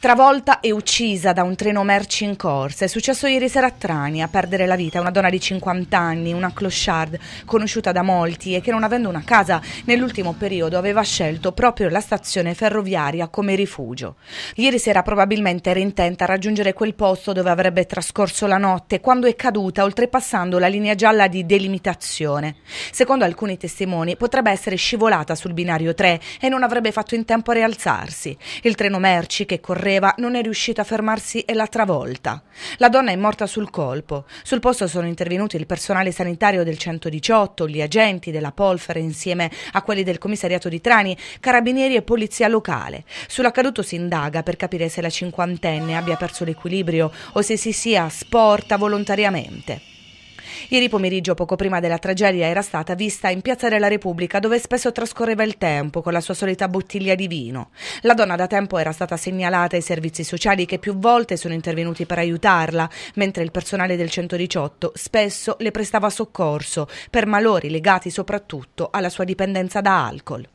travolta e uccisa da un treno merci in corsa. È successo ieri sera a Trani a perdere la vita una donna di 50 anni, una clochard conosciuta da molti e che non avendo una casa nell'ultimo periodo aveva scelto proprio la stazione ferroviaria come rifugio. Ieri sera probabilmente era intenta a raggiungere quel posto dove avrebbe trascorso la notte quando è caduta oltrepassando la linea gialla di delimitazione. Secondo alcuni testimoni potrebbe essere scivolata sul binario 3 e non avrebbe fatto in tempo a rialzarsi. Il treno merci che correva correva non è riuscita a fermarsi e l'ha travolta. La donna è morta sul colpo. Sul posto sono intervenuti il personale sanitario del 118, gli agenti della Polfere insieme a quelli del commissariato di Trani, carabinieri e polizia locale. Sull'accaduto si indaga per capire se la cinquantenne abbia perso l'equilibrio o se si sia sporta volontariamente. Ieri pomeriggio, poco prima della tragedia, era stata vista in Piazza della Repubblica dove spesso trascorreva il tempo con la sua solita bottiglia di vino. La donna da tempo era stata segnalata ai servizi sociali che più volte sono intervenuti per aiutarla, mentre il personale del 118 spesso le prestava soccorso per malori legati soprattutto alla sua dipendenza da alcol.